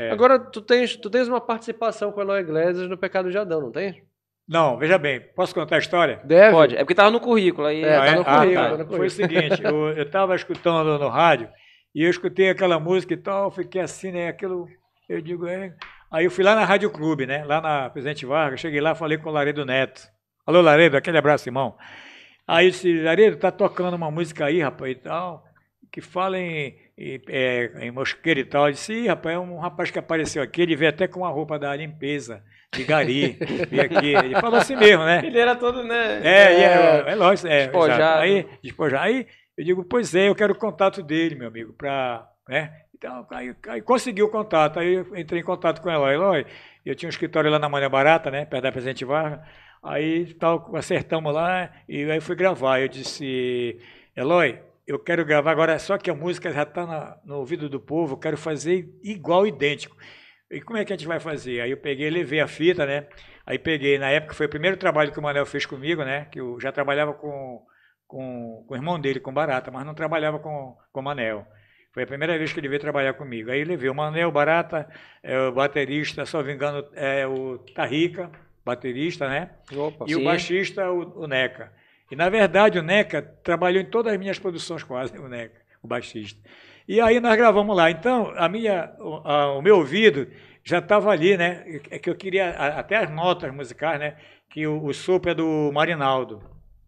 É. Agora, tu tens, tu tens uma participação com o Eloy Iglesias no Pecado de Adão, não tem? Não, veja bem, posso contar a história? Deve. Pode, é porque estava no currículo. Aí é, tá no é? Ah, currículo, ah, tá. no currículo. Foi o seguinte, eu estava escutando no rádio e eu escutei aquela música e tal, fiquei assim, né, aquilo, eu digo, é... Aí eu fui lá na Rádio Clube, né, lá na Presidente Vargas, cheguei lá, falei com o Laredo Neto. Alô, Laredo, aquele abraço, irmão. Aí eu disse, Laredo, tá tocando uma música aí, rapaz, e tal, que fala em e, é, em Mosqueira e tal. Eu disse, rapaz, é um rapaz que apareceu aqui, ele veio até com a roupa da limpeza, de gari, veio aqui. Ele falou assim mesmo, né? Ele era todo, né? É, é, é, é lógico. É, despojado. Aí, despojado. Aí eu digo, pois é, eu quero o contato dele, meu amigo, para... Né? Então, aí, aí consegui o contato, aí eu entrei em contato com a Eloy. eu tinha um escritório lá na Mania Barata, né, perto da Presidente Vargas, aí tal, acertamos lá, e aí fui gravar. Eu disse, Eloy, eu quero gravar agora, só que a música já está no ouvido do povo, quero fazer igual, idêntico. E como é que a gente vai fazer? Aí eu peguei, levei a fita, né? Aí peguei, na época foi o primeiro trabalho que o Manel fez comigo, né? Que eu já trabalhava com, com, com o irmão dele, com Barata, mas não trabalhava com, com o Manel. Foi a primeira vez que ele veio trabalhar comigo. Aí levei o Manel Barata, é, o baterista, só vingando, é, o Tarrica, baterista, né? Opa, e sim. o baixista, o, o Neca. E, na verdade, o Neca trabalhou em todas as minhas produções quase, o Neca, o baixista. E aí nós gravamos lá. Então, a minha, a, o meu ouvido já estava ali, né? É que eu queria até as notas musicais, né? Que o, o sopro é do Marinaldo,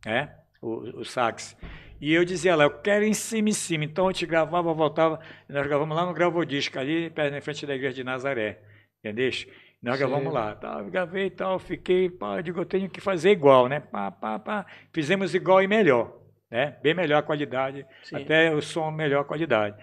né? O, o sax. E eu dizia lá, eu quero em cima, em cima. Então a gente gravava, voltava. Nós gravamos lá no Gravodisco, ali perto na frente da igreja de Nazaré. Entendeu? não Sim. Vamos lá, tá, gravei e tal, fiquei, pá, eu digo, eu tenho que fazer igual, né? Pá, pá, pá. Fizemos igual e melhor, né? Bem melhor a qualidade, Sim. até o som melhor qualidade.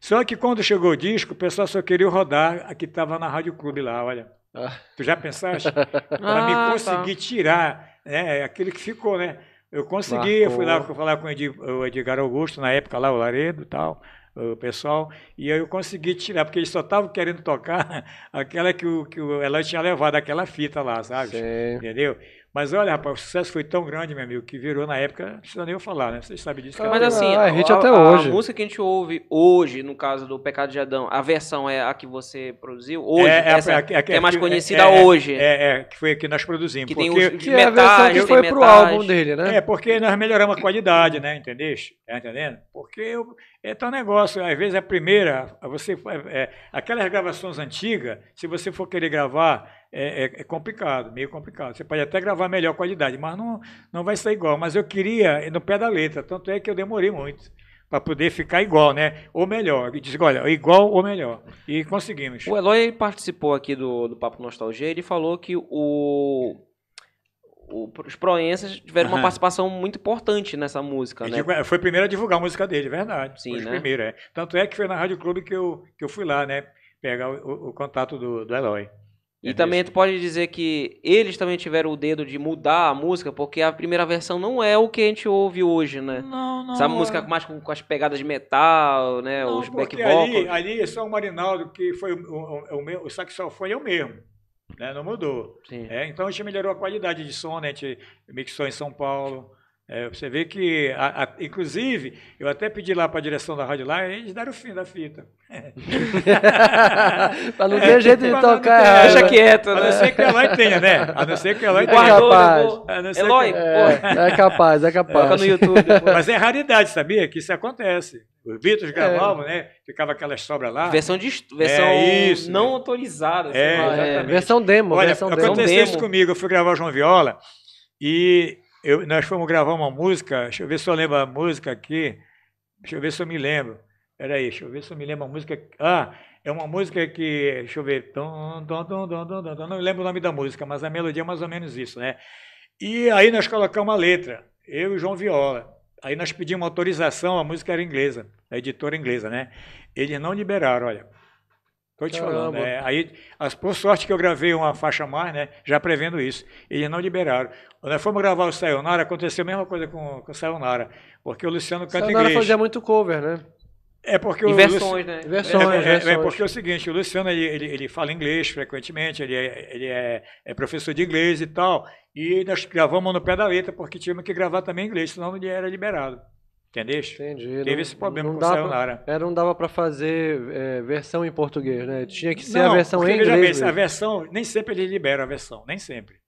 Só que quando chegou o disco, o pessoal só queria rodar a que estava na Rádio Clube lá, olha. Ah. Tu já pensaste? Para ah, me conseguir tá. tirar né, aquele que ficou, né? Eu consegui, Marcou. eu fui lá falar com o Edgar Augusto, na época lá, o Laredo e tal o pessoal, e aí eu consegui tirar, porque eles só estavam querendo tocar aquela que o, que o Elan tinha levado, aquela fita lá, sabe? Sim. Entendeu? Mas olha, rapaz, o sucesso foi tão grande, meu amigo, que virou na época, não precisa nem eu falar, né? Vocês sabem disso. É Mas assim, ah, é, a, gente até a, hoje. a música que a gente ouve hoje, no caso do Pecado de Adão, a versão é a que você produziu hoje? É, é essa, é, é, que é mais conhecida hoje. É, que foi a que nós produzimos. Que porque, tem os, que metade, é a versão que foi metade. pro álbum dele, né? É, porque nós melhoramos a qualidade, né? Entendeste? é entendendo? Porque eu, é tal negócio, às vezes a primeira, você, aquelas gravações antigas, se você for querer gravar é, é, é, complicado, meio complicado. Você pode até gravar melhor qualidade, mas não, não vai ser igual. Mas eu queria no pé da letra, tanto é que eu demorei muito para poder ficar igual, né? Ou melhor. E diz, olha, igual ou melhor. E conseguimos. O Eloy participou aqui do, do Papo Nostalgia, ele falou que o os proenças tiveram uhum. uma participação muito importante nessa música, né? Digo, foi o primeiro a divulgar a música dele, verdade. Sim, foi né? primeiro, é. Tanto é que foi na Rádio Clube que eu, que eu fui lá, né? Pegar o, o, o contato do, do Eloy. É e também mesmo. tu pode dizer que eles também tiveram o dedo de mudar a música, porque a primeira versão não é o que a gente ouve hoje, né? Não, não. Essa música é. mais com, com, as pegadas de metal, né? Não, Os back vocals. Ali, ali é só o Marinaldo, que foi o, o, o, o saxofone é o mesmo. Né? Não mudou. É, então a gente melhorou a qualidade de som, né? A gente mixou em São Paulo. É, você vê que, a, a, inclusive, eu até pedi lá para a direção da rádio lá, eles deram o fim da fita. para não ter é, jeito de tocar. Ter, deixa quieto, né? A não né? ser que a Eloy tenha, né? A não ser que a Eloy tenha. Guardou, capaz. Eloy, que... é, é, capaz, é capaz. Toca no YouTube. Mas é raridade, sabia? Que isso acontece. Os Beatles é. gravavam, é. né? Ficava aquelas sobra lá. Versão, de, versão é isso, né? não né? autorizada. É, assim, é, versão demo. Olha, versão aconteceu demo. isso comigo. Eu fui gravar João Viola e eu, nós fomos gravar uma música, deixa eu ver se eu lembro a música aqui, deixa eu ver se eu me lembro. Peraí, deixa eu ver se eu me lembro a música. Ah, é uma música que, deixa eu ver, não me não lembro o nome da música, mas a melodia é mais ou menos isso, né? E aí nós colocamos a letra, eu e João Viola. Aí nós pedimos autorização, a música era inglesa, a editora inglesa, né? Eles não liberaram, olha. Estou te Caramba. falando. Né? aí, as, por sorte que eu gravei uma faixa mais, né? Já prevendo isso. Eles não liberaram. Quando nós fomos gravar o Sayonara, aconteceu a mesma coisa com, com o Sayonara. Porque o Luciano canta Sayonara inglês. fazia muito cover, né? É porque Inversões, o Luci... né? Inversões, é, inversões. é, é porque é o seguinte, o Luciano ele, ele, ele fala inglês frequentemente, ele, é, ele é, é professor de inglês e tal. E nós gravamos no pé da letra, porque tínhamos que gravar também inglês, senão ele era liberado. Entendeste? Entendi. Teve não, esse problema não com dava, Sayonara. Era, não dava para fazer é, versão em português, né? Tinha que ser não, a versão em inglês. Bem, a versão, nem sempre eles liberam a versão, nem sempre.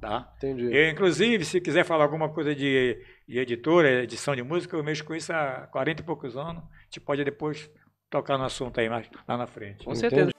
Tá? Entendi. Eu, inclusive, se quiser falar alguma coisa de, de editora, edição de música, eu mexo com isso há 40 e poucos anos. A gente pode depois tocar no assunto aí mais lá na frente. Com certeza.